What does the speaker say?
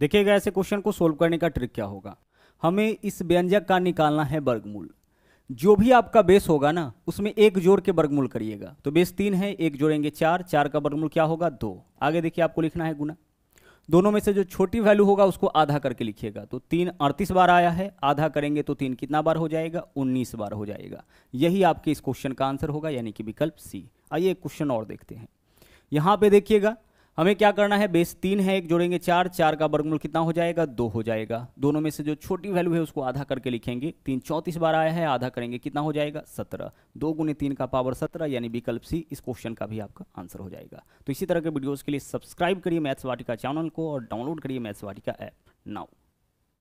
देखिएगा ऐसे क्वेश्चन को सोल्व करने का ट्रिक क्या होगा हमें इस व्यंजक का निकालना है वर्गमूल जो भी आपका बेस होगा ना उसमें एक जोड़ के वर्गमूल करिएगा तो बेस तीन है एक जोड़ेंगे चार चार का वर्गमूल क्या होगा दो आगे देखिए आपको लिखना है गुना दोनों में से जो छोटी वैल्यू होगा उसको आधा करके लिखिएगा तो तीन अड़तीस बार आया है आधा करेंगे तो तीन कितना बार हो जाएगा उन्नीस बार हो जाएगा यही आपके इस क्वेश्चन का आंसर होगा यानी कि विकल्प सी आइए एक क्वेश्चन और देखते हैं यहाँ पे देखिएगा हमें क्या करना है बेस तीन है एक जोड़ेंगे चार चार का वर्गमूल कितना हो जाएगा दो हो जाएगा दोनों में से जो छोटी वैल्यू है उसको आधा करके लिखेंगे तीन चौंतीस बार आया है आधा करेंगे कितना हो जाएगा सत्रह दो गुने तीन का पावर सत्रह यानी विकल्प सी इस क्वेश्चन का भी आपका आंसर हो जाएगा तो इसी तरह के वीडियोज़ के लिए सब्सक्राइब करिए मैथ्स वाटिका चैनल को और डाउनलोड करिए मैथ्स वाटिका ऐप नाउ